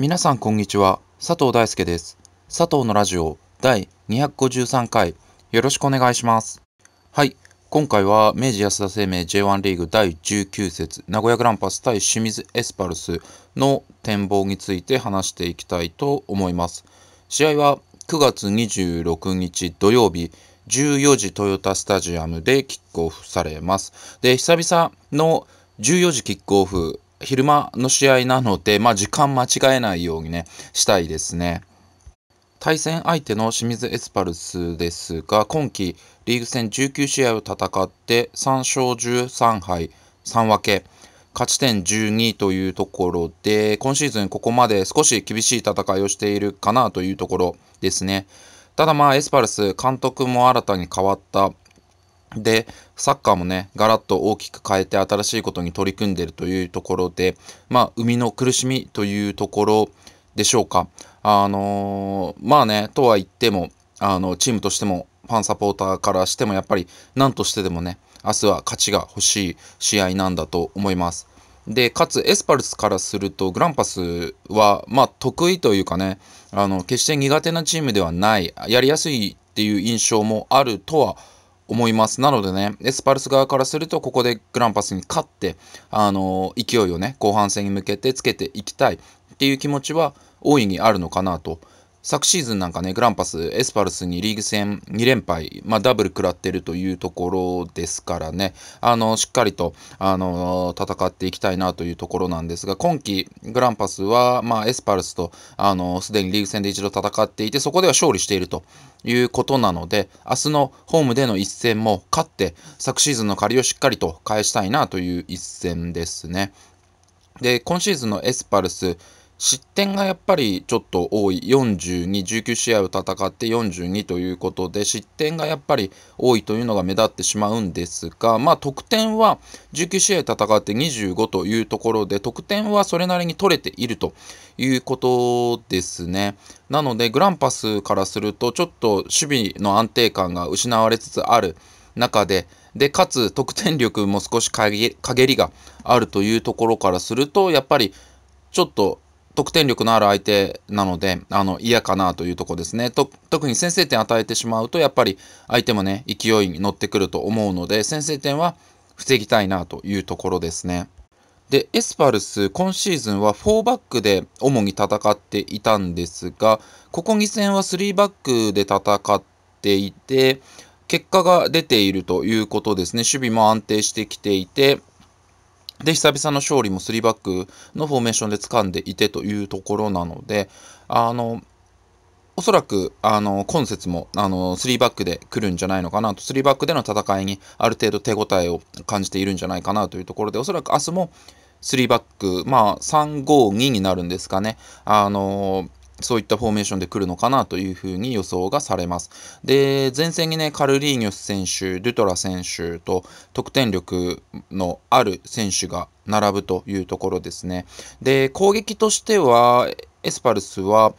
皆さんこんにちは。佐藤大輔です。佐藤のラジオ第253回よろしくお願いします。はい。今回は明治安田生命 J1 リーグ第19節名古屋グランパス対清水エスパルスの展望について話していきたいと思います。試合は9月26日土曜日14時トヨタスタジアムでキックオフされます。で、久々の14時キックオフ昼間の試合なので、まあ、時間間違えないようにね、したいですね。対戦相手の清水エスパルスですが、今季リーグ戦19試合を戦って3勝13敗3分け、勝ち点12というところで、今シーズンここまで少し厳しい戦いをしているかなというところですね。ただまあエスパルス監督も新たに変わったで、サッカーもね、ガラッと大きく変えて新しいことに取り組んでいるというところで、まあ、生みの苦しみというところでしょうか。あのー、まあね、とは言っても、あの、チームとしても、ファンサポーターからしても、やっぱり、何としてでもね、明日は勝ちが欲しい試合なんだと思います。で、かつエスパルスからすると、グランパスは、まあ、得意というかね、あの、決して苦手なチームではない、やりやすいっていう印象もあるとは思います。なのでね、エスパルス側からすると、ここでグランパスに勝って、あの勢いをね、後半戦に向けてつけていきたいっていう気持ちは大いにあるのかなと。昨シーズンなんかね、グランパス、エスパルスにリーグ戦2連敗、まあ、ダブル食らってるというところですからね、あの、しっかりと、あの、戦っていきたいなというところなんですが、今季、グランパスは、まあ、エスパルスと、あの、すでにリーグ戦で一度戦っていて、そこでは勝利しているということなので、明日のホームでの一戦も勝って、昨シーズンの借りをしっかりと返したいなという一戦ですね。で、今シーズンのエスパルス、失点がやっぱりちょっと多い42、19試合を戦って42ということで失点がやっぱり多いというのが目立ってしまうんですが、まあ、得点は19試合戦って25というところで得点はそれなりに取れているということですね。なのでグランパスからするとちょっと守備の安定感が失われつつある中で、で、かつ得点力も少し陰りがあるというところからすると、やっぱりちょっと得点力のある相手なので、あの、嫌かなというとこですね。と、特に先制点与えてしまうと、やっぱり相手もね、勢いに乗ってくると思うので、先制点は防ぎたいなというところですね。で、エスパルス、今シーズンは4バックで主に戦っていたんですが、ここ2戦は3バックで戦っていて、結果が出ているということですね。守備も安定してきていて、で、久々の勝利も3バックのフォーメーションで掴んでいてというところなので、あの、おそらく、あの、今節も、あの、3バックで来るんじゃないのかなと、3バックでの戦いにある程度手応えを感じているんじゃないかなというところで、おそらく明日も3バック、まあ、352になるんですかね。あの、そういったフォーメーションで来るのかなというふうに予想がされます。で、前線にね、カルリーニョス選手、ドゥトラ選手と得点力のある選手が並ぶというところですね。で、攻撃としては、エスパルスは、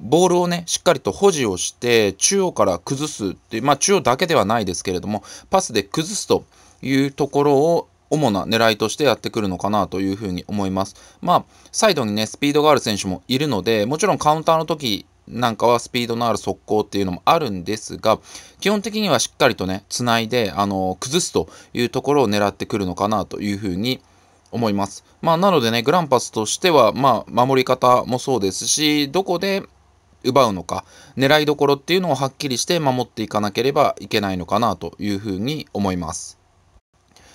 ボールをね、しっかりと保持をして、中央から崩すっていう、まあ中央だけではないですけれども、パスで崩すというところを主な狙いとしてやってくるのかなというふうに思います。まあ、サイドにね、スピードがある選手もいるので、もちろんカウンターの時なんかはスピードのある速攻っていうのもあるんですが、基本的にはしっかりとね、つないで、あの、崩すというところを狙ってくるのかなというふうに思います。まあ、なのでね、グランパスとしては、まあ、守り方もそうですし、どこで奪うのか、狙いどころっていうのをはっきりして守っていかなければいけないのかなというふうに思います。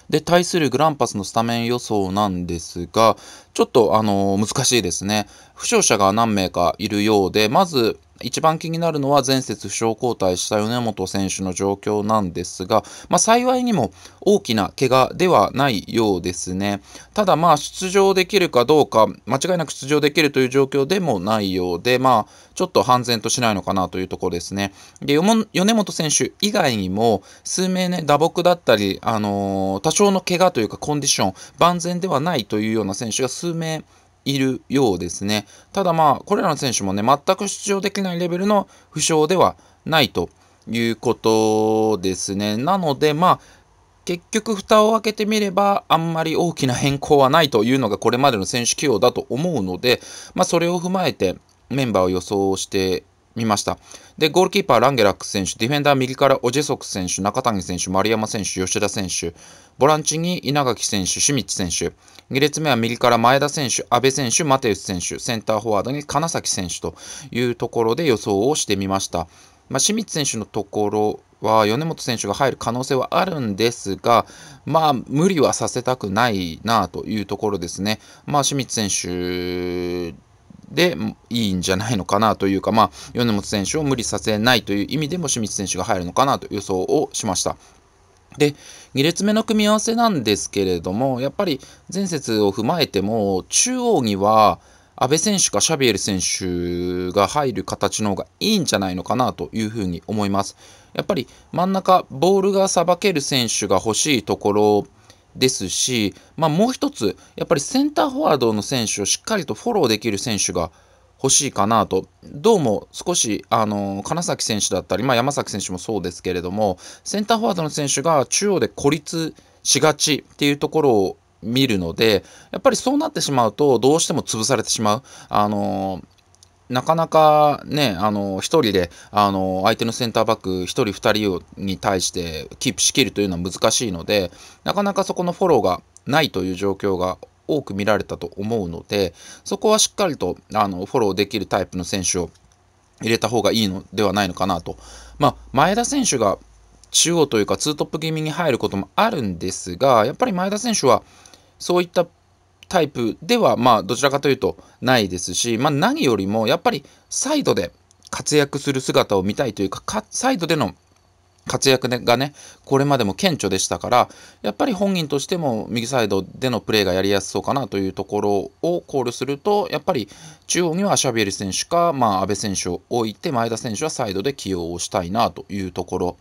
で、対するグランパスのスタメン予想なんですが、ちょっとあの難しいですね。負傷者が何名かいるようで、まず、一番気になるのは前節負傷交代した米本選手の状況なんですが、まあ、幸いにも大きな怪我ではないようですね。ただまあ出場できるかどうか、間違いなく出場できるという状況でもないようで、まあちょっと半然としないのかなというところですね。で、米本選手以外にも数名ね、打撲だったり、あのー、多少の怪我というかコンディション、万全ではないというような選手が数名いるようですね。ただまあ、これらの選手もね、全く出場できないレベルの負傷ではないということですね。なのでまあ、結局蓋を開けてみればあんまり大きな変更はないというのがこれまでの選手起用だと思うので、まあ、それを踏まえてメンバーを予想して見ました。で、ゴールキーパー、ランゲラック選手、ディフェンダー、右からオジェソク選手、中谷選手、丸山選手、吉田選手、ボランチに稲垣選手、シミッチ選手、2列目は右から前田選手、阿部選手、マテウス選手、センターフォワードに金崎選手というところで予想をしてみました。まあ、清水選手のところは米本選手が入る可能性はあるんですが、まあ、無理はさせたくないなというところですね。まあ、清水選手でいいんじゃないのかなというか、まあ、米本選手を無理させないという意味でも清水選手が入るのかなと予想をしました。で2列目の組み合わせなんですけれどもやっぱり前節を踏まえても中央には安倍選手かシャビエル選手が入る形の方がいいんじゃないのかなというふうに思います。やっぱり真ん中ボールがさばける選手が欲しいところですし、まあ、もう一つ、やっぱりセンターフォワードの選手をしっかりとフォローできる選手が欲しいかなと、どうも少し、あの、金崎選手だったり、まあ、山崎選手もそうですけれども、センターフォワードの選手が中央で孤立しがちっていうところを見るので、やっぱりそうなってしまうと、どうしても潰されてしまう。あのなかなかね、あの、一人で、あの、相手のセンターバック一人二人に対してキープしきるというのは難しいので、なかなかそこのフォローがないという状況が多く見られたと思うので、そこはしっかりと、あの、フォローできるタイプの選手を入れた方がいいのではないのかなと。まあ、前田選手が中央というかツートップ気味に入ることもあるんですが、やっぱり前田選手はそういったタイプでは、まあ、どちらかというとないですし、まあ、何よりもやっぱりサイドで活躍する姿を見たいというか、サイドでの活躍がね、これまでも顕著でしたから、やっぱり本人としても右サイドでのプレーがやりやすそうかなというところを考慮すると、やっぱり中央にはシャビエル選手か、まあ、安部選手を置いて、前田選手はサイドで起用をしたいなというところ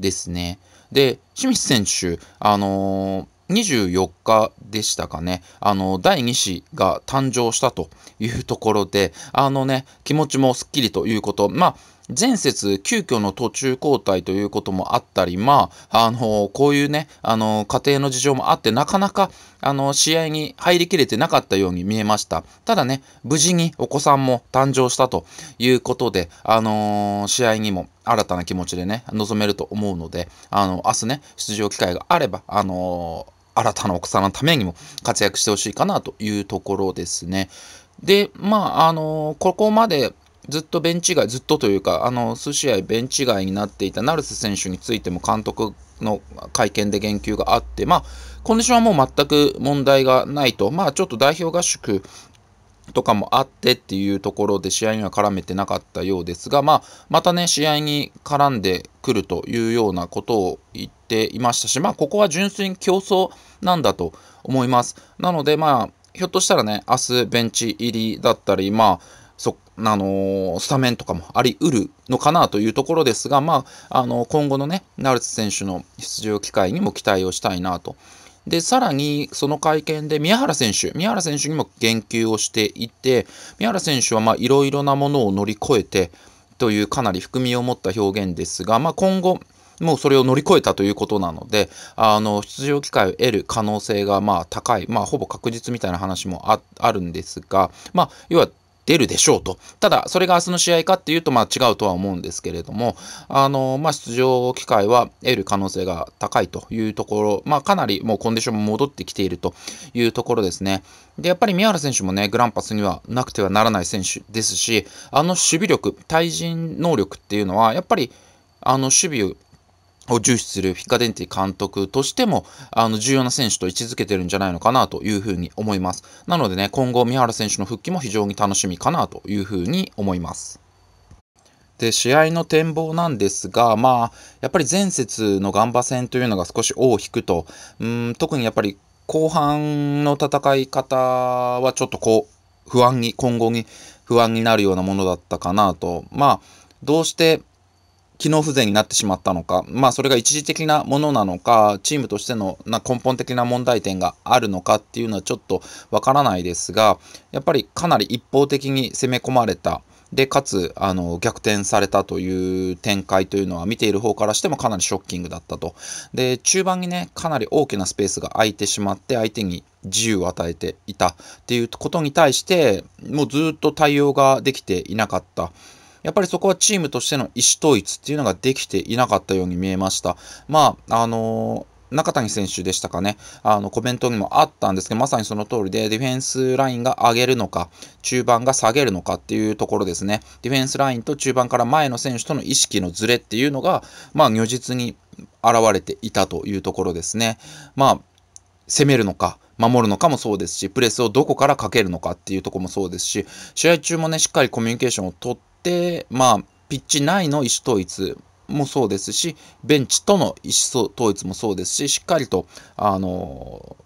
ですね。で、清水選手、あのー24日でしたかね、あの、第2子が誕生したというところで、あのね、気持ちもすっきりということ、まあ、前節、急遽の途中交代ということもあったり、まあ、あの、こういうね、あの、家庭の事情もあって、なかなか、あの、試合に入りきれてなかったように見えました。ただね、無事にお子さんも誕生したということで、あのー、試合にも新たな気持ちでね、臨めると思うので、あの、明日ね、出場機会があれば、あのー新たな奥さんのためにも活躍してほしいかなというところですね。で、まあ、あのここまでずっとベンチ外、ずっとというか、あの、数試合ベンチ外になっていた成瀬選手についても監督の会見で言及があって、まあ、コンディションはもう全く問題がないと、まあ、ちょっと代表合宿とかもあってっていうところで試合には絡めてなかったようですが、まあ、またね、試合に絡んでくるというようなことを言っていましたし、まあ、ここは純粋に競争なんだと思います。なので、まあ、ひょっとしたらね、明日ベンチ入りだったり、まあ、そあのー、スタメンとかもありうるのかなというところですが、まあ、あのー、今後のね、ナルツ選手の出場機会にも期待をしたいなとで、さらにその会見で宮原選手、宮原選手にも言及をしていて、宮原選手はいろいろなものを乗り越えてというかなり含みを持った表現ですが、まあ、今後、もうそれを乗り越えたということなので、あの、出場機会を得る可能性がまあ高い、まあほぼ確実みたいな話もあるんですが、まあ、要は出るでしょうと。ただ、それが明日の試合かっていうと、まあ違うとは思うんですけれども、あの、まあ出場機会は得る可能性が高いというところ、まあかなりもうコンディションも戻ってきているというところですね。で、やっぱり宮原選手もね、グランパスにはなくてはならない選手ですし、あの守備力、対人能力っていうのは、やっぱり、あの守備を重視するフィッカデンティ監督としても、あの、重要な選手と位置づけてるんじゃないのかなというふうに思います。なのでね、今後、三原選手の復帰も非常に楽しみかなというふうに思います。で、試合の展望なんですが、まあ、やっぱり前節のガンバ戦というのが少し尾を引くと、うん、特にやっぱり後半の戦い方はちょっとこう、不安に、今後に不安になるようなものだったかなと。まあ、どうして機能不全になってしまったのか、まあそれが一時的なものなのか、チームとしてのな根本的な問題点があるのかっていうのはちょっとわからないですが、やっぱりかなり一方的に攻め込まれた。で、かつ、あの、逆転されたという展開というのは見ている方からしてもかなりショッキングだったと。で、中盤にね、かなり大きなスペースが空いてしまって、相手に自由を与えていたっていうことに対して、もうずっと対応ができていなかった。やっぱりそこはチームとしての意思統一っていうのができていなかったように見えました。まあ、あのー中谷選手でしたかね、あのコメントにもあったんですけど、まさにその通りで、ディフェンスラインが上げるのか、中盤が下げるのかっていうところですね、ディフェンスラインと中盤から前の選手との意識のずれっていうのが、まあ、如実に現れていたというところですね。まあ、攻めるのか、守るのかもそうですし、プレスをどこからかけるのかっていうとこもそうですし、試合中もね、しっかりコミュニケーションをとって、まあ、ピッチ内の意思統一もそうですし、ベンチとの意思統一もそうですし、しっかりと、あの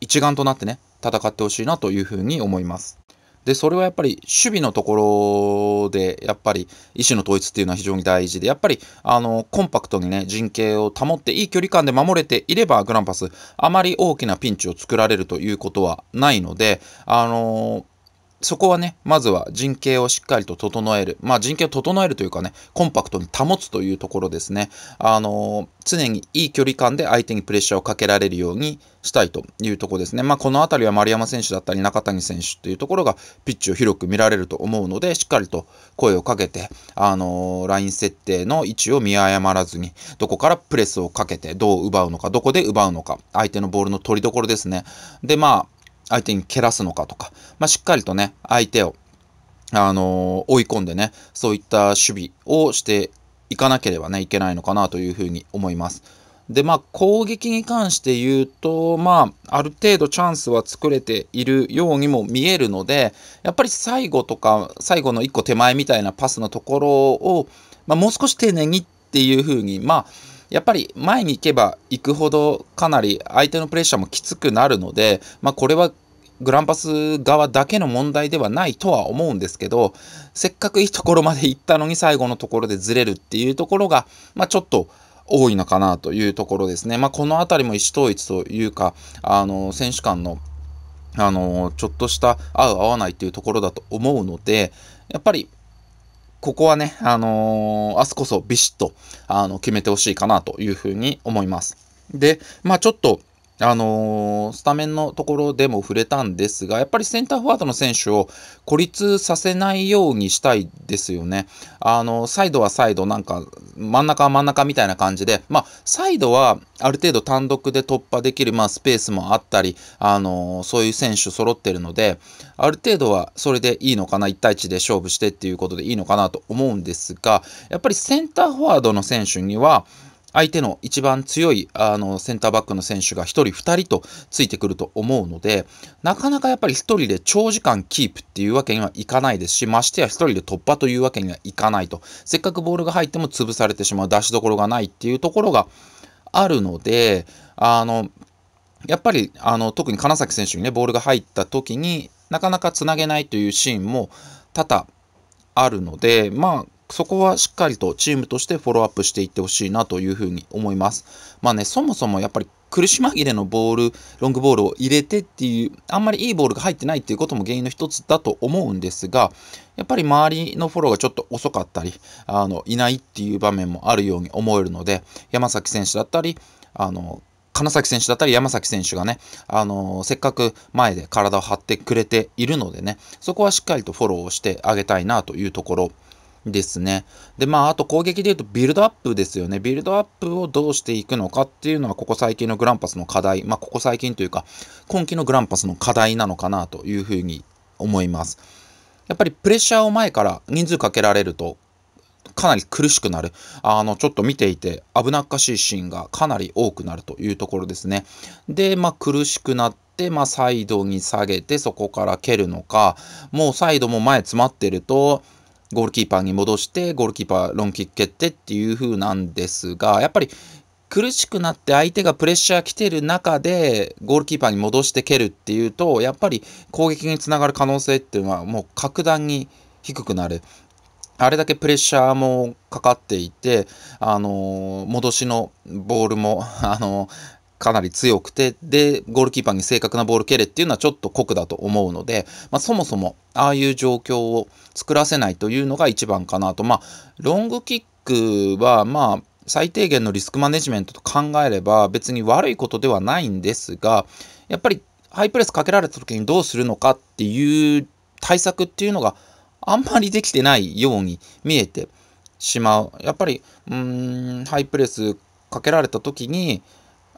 一丸となってね、戦ってほしいなというふうに思います。で、それはやっぱり守備のところで、やっぱり意思の統一っていうのは非常に大事で、やっぱりあのコンパクトにね、陣形を保っていい距離感で守れていれば、グランパス、あまり大きなピンチを作られるということはないので、あのそこはね、まずは陣形をしっかりと整える。まあ陣形を整えるというかね、コンパクトに保つというところですね。あの常にいい距離感で相手にプレッシャーをかけられるようにしたいというところですね。まあこの辺りは丸山選手だったり中谷選手っていうところがピッチを広く見られると思うので、しっかりと声をかけて、あのライン設定の位置を見誤らずに、どこからプレスをかけて、どう奪うのか、どこで奪うのか、相手のボールの取りどころですね。で、まあ、相手に蹴らすのかとか、まあ、しっかりとね、相手を、あのー、追い込んでね、そういった守備をしていかなければね、いけないのかなというふうに思います。で、まあ、攻撃に関して言うと、まあ、ある程度チャンスは作れているようにも見えるので、やっぱり最後とか、最後の1個手前みたいなパスのところを、まあ、もう少し丁寧にっていうふうに、まあ、やっぱり前に行けば行くほどかなり相手のプレッシャーもきつくなるので、まあ、これはグランパス側だけの問題ではないとは思うんですけど、せっかくいいところまで行ったのに最後のところでずれるっていうところが、まあ、ちょっと多いのかなというところですね。まあ、この辺りも意思統一というか、あの、選手間の、あの、ちょっとした合う合わないっていうところだと思うので、やっぱりここはね、あのー、明日こそビシッと、あの、決めてほしいかなというふうに思います。で、まあちょっと、あのー、スタメンのところでも触れたんですが、やっぱりセンターフォワードの選手を孤立させないようにしたいですよね。あのー、サイドはサイド、なんか、真ん中は真ん中みたいな感じで、まあ、サイドはある程度単独で突破できる、まあ、スペースもあったり、あのー、そういう選手揃ってるので、ある程度はそれでいいのかな、1対1で勝負してっていうことでいいのかなと思うんですが、やっぱりセンターフォワードの選手には、相手の一番強いあのセンターバックの選手が1人、2人とついてくると思うので、なかなかやっぱり1人で長時間キープっていうわけにはいかないですし、ましてや1人で突破というわけにはいかないと、せっかくボールが入っても潰されてしまう、出しどころがないっていうところがあるので、あのやっぱりあの特に金崎選手にね、ボールが入った時になかなかつなげないというシーンも多々あるので、まあ、そこはしっかりとチームとしてフォローアップしていってほしいなというふうに思います。まあね、そもそもやっぱり苦し紛れのボール、ロングボールを入れてっていう、あんまりいいボールが入ってないっていうことも原因の一つだと思うんですが、やっぱり周りのフォローがちょっと遅かったり、あの、いないっていう場面もあるように思えるので、山崎選手だったり、あの、金崎選手だったり山崎選手がね、あのー、せっかく前で体を張ってくれているのでね、そこはしっかりとフォローしてあげたいなというところ。ですね。で、まあ、あと攻撃で言うとビルドアップですよね。ビルドアップをどうしていくのかっていうのは、ここ最近のグランパスの課題、まあ、ここ最近というか、今季のグランパスの課題なのかなというふうに思います。やっぱりプレッシャーを前から人数かけられると、かなり苦しくなる。あの、ちょっと見ていて危なっかしいシーンがかなり多くなるというところですね。で、まあ、苦しくなって、まあ、サイドに下げて、そこから蹴るのか、もうサイドも前詰まってると、ゴールキーパーに戻して、ゴールキーパーロンキック蹴ってっていう風なんですが、やっぱり苦しくなって相手がプレッシャー来てる中でゴールキーパーに戻して蹴るっていうとやっぱり攻撃につながる可能性っていうのはもう格段に低くなる。あれだけプレッシャーもかかっていて、あの戻しのボールも、あのかなり強くて、で、ゴールキーパーに正確なボール蹴れっていうのはちょっと酷だと思うので、まあ、そもそもああいう状況を作らせないというのが一番かなと。まあ、ロングキックは、まあ、最低限のリスクマネジメントと考えれば別に悪いことではないんですが、やっぱりハイプレスかけられた時にどうするのかっていう対策っていうのがあんまりできてないように見えてしまう。やっぱり、うーん、ハイプレスかけられた時に、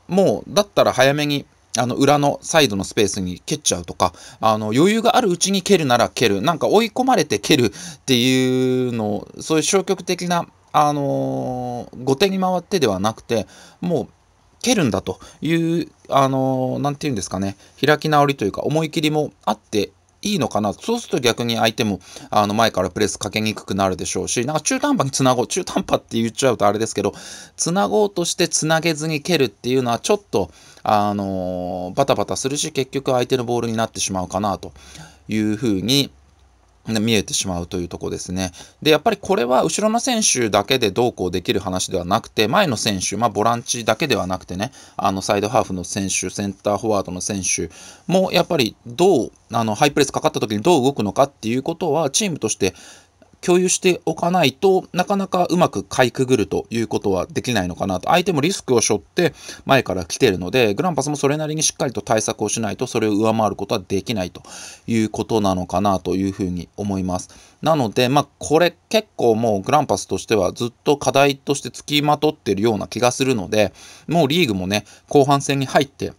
もう、だったら早めに、あの、裏のサイドのスペースに蹴っちゃうとか、あの、余裕があるうちに蹴るなら蹴る、なんか追い込まれて蹴るっていうのを、そういう消極的な、あのー、後手に回ってではなくて、もう、蹴るんだという、あのー、なんていうんですかね、開き直りというか、思い切りもあっていいのかな。そうすると逆に相手も、あの、前からプレスかけにくくなるでしょうし、なんか中途半端につなごう。中途半端って言っちゃうとあれですけど、つなごうとしてつなげずに蹴るっていうのはちょっと、あのー、バタバタするし、結局相手のボールになってしまうかなというふうに見えてしまうというとこですね。で、やっぱりこれは後ろの選手だけでどうこうできる話ではなくて、前の選手、まあ、ボランチだけではなくてね、あのサイドハーフの選手、センターフォワードの選手もやっぱりどう、あのハイプレスかかった時にどう動くのかっていうことは、チームとして共有しておかないとなかなかうまくかいくぐるということはできないのかなと相手もリスクを背負って前から来てるのでグランパスもそれなりにしっかりと対策をしないとそれを上回ることはできないということなのかなというふうに思いますなのでまあこれ結構もうグランパスとしてはずっと課題として付きまとってるような気がするのでもうリーグもね後半戦に入って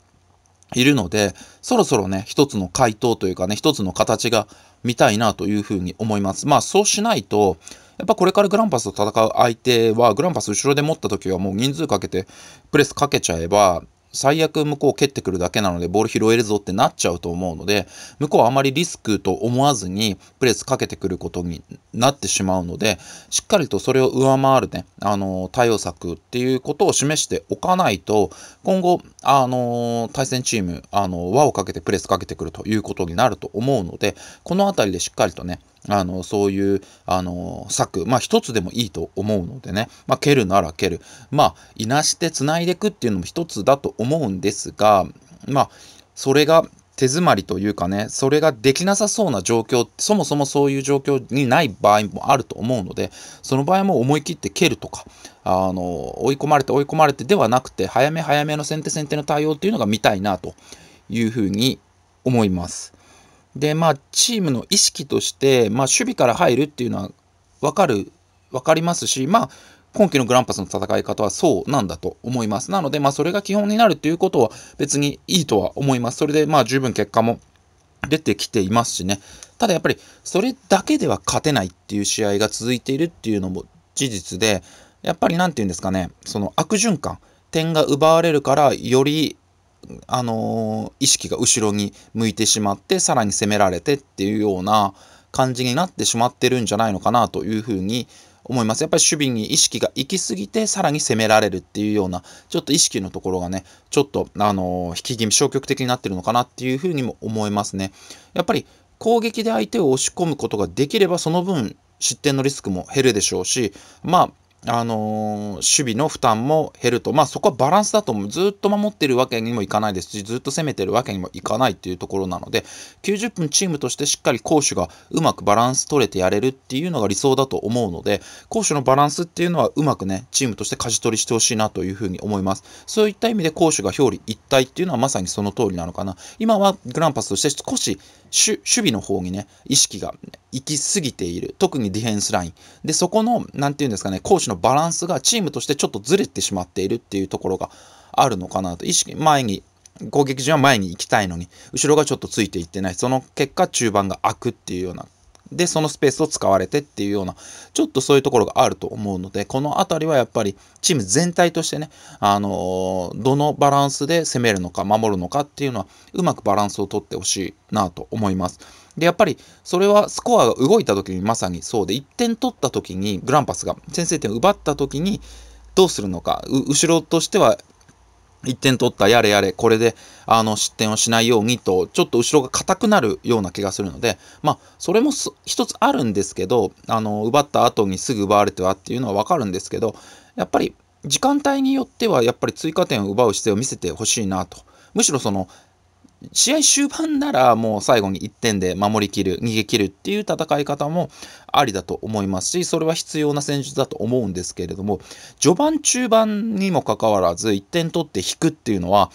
いるので、そろそろね、一つの回答というかね、一つの形が見たいなというふうに思います。まあそうしないと、やっぱこれからグランパスと戦う相手は、グランパス後ろで持った時はもう人数かけてプレスかけちゃえば、最悪向こう蹴ってくるだけなのでボール拾えるぞってなっちゃうと思うので向こうはあまりリスクと思わずにプレスかけてくることになってしまうのでしっかりとそれを上回るねあの対応策っていうことを示しておかないと今後あの対戦チームあの輪をかけてプレスかけてくるということになると思うのでこの辺りでしっかりとねあのそういうあの策、まあ、一つでもいいと思うのでね、まあ、蹴るなら蹴る、まあ、いなしてつないでいくっていうのも一つだと思うんですが、まあ、それが手詰まりというかね、それができなさそうな状況、そもそもそういう状況にない場合もあると思うので、その場合も思い切って蹴るとか、あの追い込まれて追い込まれてではなくて、早め早めの先手先手の対応っていうのが見たいなというふうに思います。で、まあ、チームの意識として、まあ、守備から入るっていうのは分かる、分かりますし、まあ、今季のグランパスの戦い方はそうなんだと思います。なので、まあ、それが基本になるということは別にいいとは思います。それで、まあ、十分結果も出てきていますしね。ただやっぱり、それだけでは勝てないっていう試合が続いているっていうのも事実で、やっぱり何て言うんですかね、その悪循環、点が奪われるから、よりあの意識が後ろに向いてしまってさらに攻められてっていうような感じになってしまってるんじゃないのかなというふうに思います。やっぱり守備に意識が行き過ぎて、さらに攻められるっていうような、ちょっと意識のところがね、ちょっと、あの、引き気味、消極的になってるのかなっていうふうにも思いますね。やっぱり攻撃で相手を押し込むことができれば、その分、失点のリスクも減るでしょうし、まあ、あのー、守備の負担も減ると、まあ、そこはバランスだと思う、ずっと守ってるわけにもいかないですし、ずっと攻めてるわけにもいかないっていうところなので、90分チームとしてしっかり攻守がうまくバランス取れてやれるっていうのが理想だと思うので、攻守のバランスっていうのはうまくね、チームとして舵取りしてほしいなというふうに思います。そういった意味で攻守が表裏一体っていうのはまさにその通りなのかな。今はグランパスとして少し守備の方にね、意識が行き過ぎている、特にディフェンスライン。で、そこの、なんていうんですかね、攻守ののバランスがチームとしてちょっとずれてしまっているっていうところがあるのかなと意識前に攻撃陣は前に行きたいのに後ろがちょっとついていってないその結果中盤が空くっていうようなでそのスペースを使われてっていうようなちょっとそういうところがあると思うのでこの辺りはやっぱりチーム全体としてね、あのー、どのバランスで攻めるのか守るのかっていうのはうまくバランスをとってほしいなと思います。で、やっぱりそれはスコアが動いた時にまさにそうで、1点取った時にグランパスが先制点を奪った時にどうするのか、後ろとしては1点取ったやれやれ、これであの失点をしないようにと、ちょっと後ろが硬くなるような気がするので、まあ、それも一つあるんですけど、あの奪った後にすぐ奪われてはっていうのはわかるんですけど、やっぱり時間帯によっては、やっぱり追加点を奪う姿勢を見せてほしいなと。むしろその試合終盤ならもう最後に1点で守りきる、逃げ切るっていう戦い方もありだと思いますし、それは必要な戦術だと思うんですけれども、序盤中盤にもかかわらず1点取って引くっていうのは、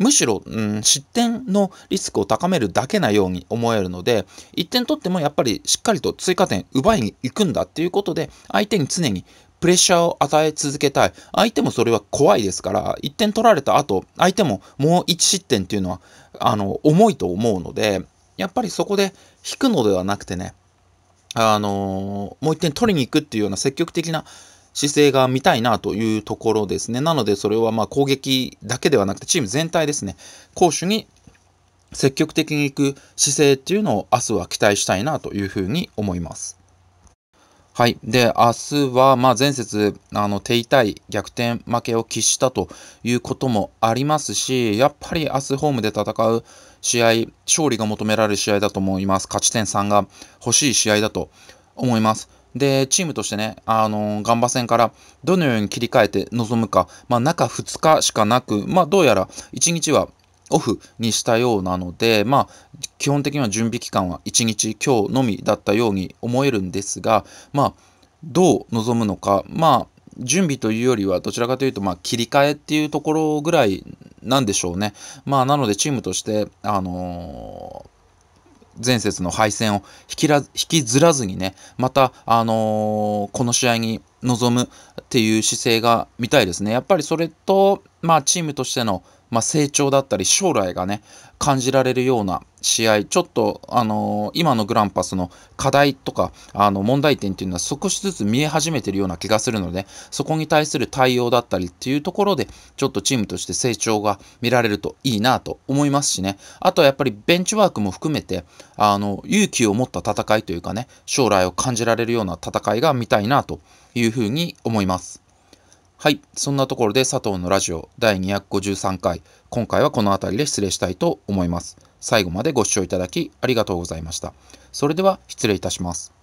むしろ、うん、失点のリスクを高めるだけなように思えるので、1点取ってもやっぱりしっかりと追加点奪いに行くんだっていうことで、相手に常にプレッシャーを与え続けたい。相手もそれは怖いですから、1点取られた後、相手ももう1失点っていうのは、あの、重いと思うので、やっぱりそこで引くのではなくてね、あのもう1点取りに行くっていうような積極的な姿勢が見たいなというところですね。なので、それはま攻撃だけではなくて、チーム全体ですね、攻守に積極的に行く姿勢っていうのを明日は期待したいなというふうに思います。はい。で、明日は、まあ、前節、あの、手痛い逆転負けを喫したということもありますし、やっぱり明日ホームで戦う試合、勝利が求められる試合だと思います。勝ち点3が欲しい試合だと思います。で、チームとしてね、あのー、ガンバ戦からどのように切り替えて臨むか、まあ、中2日しかなく、まあ、どうやら1日はオフにしたようなので、まあ、基本的には準備期間は1日今日のみだったように思えるんですが、まあ、どう臨むのか、まあ、準備というよりはどちらかというと、まあ、切り替えっていうところぐらいなんでしょうね。まあ、なのでチームとして、あのー前節の敗戦を引きら引きずらずにね、また、あのー、この試合に臨むっていう姿勢が見たいですね。やっぱりそれと、まあ、チームとしての、まあ、成長だったり、将来がね、感じられるような、試合、ちょっと、あのー、今のグランパスの課題とか、あの、問題点っていうのは少しずつ見え始めてるような気がするので、そこに対する対応だったりっていうところで、ちょっとチームとして成長が見られるといいなと思いますしね。あとはやっぱりベンチワークも含めて、あの、勇気を持った戦いというかね、将来を感じられるような戦いが見たいなというふうに思います。はい。そんなところで佐藤のラジオ第253回、今回はこの辺りで失礼したいと思います。最後までご視聴いただきありがとうございました。それでは失礼いたします。